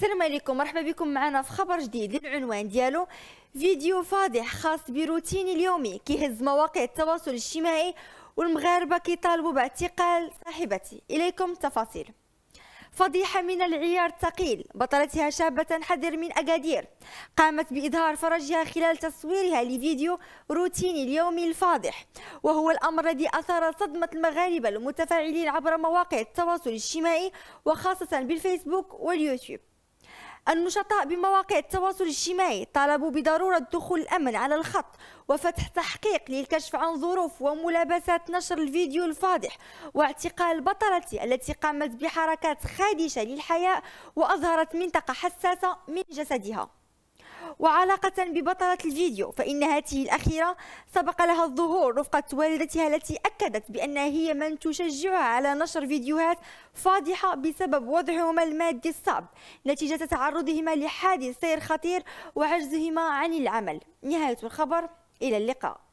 السلام عليكم مرحبا بكم معنا في خبر جديد للعنوان ديالو فيديو فاضح خاص بروتيني اليومي كيهز مواقع التواصل الاجتماعي والمغاربه كيطالبوا باعتقال صاحبتي اليكم تفاصيل فضيحة من العيار الثقيل بطلتها شابة حذر من أكادير قامت بإظهار فرجها خلال تصويرها لفيديو روتيني اليومي الفاضح وهو الأمر الذي أثار صدمة المغاربة المتفاعلين عبر مواقع التواصل الاجتماعي وخاصة بالفيسبوك واليوتيوب النشطاء بمواقع التواصل الاجتماعي طالبوا بضرورة دخول الأمن على الخط وفتح تحقيق للكشف عن ظروف وملابسات نشر الفيديو الفاضح واعتقال بطلة التي قامت بحركات خادشة للحياء وأظهرت منطقة حساسة من جسدها وعلاقة ببطلة الفيديو فإن هاته الأخيرة سبق لها الظهور رفقة والدتها التي أكدت بأنها هي من تشجعها على نشر فيديوهات فاضحة بسبب وضعهما المادي الصعب نتيجة تعرضهما لحادث سير خطير وعجزهما عن العمل نهاية الخبر إلى اللقاء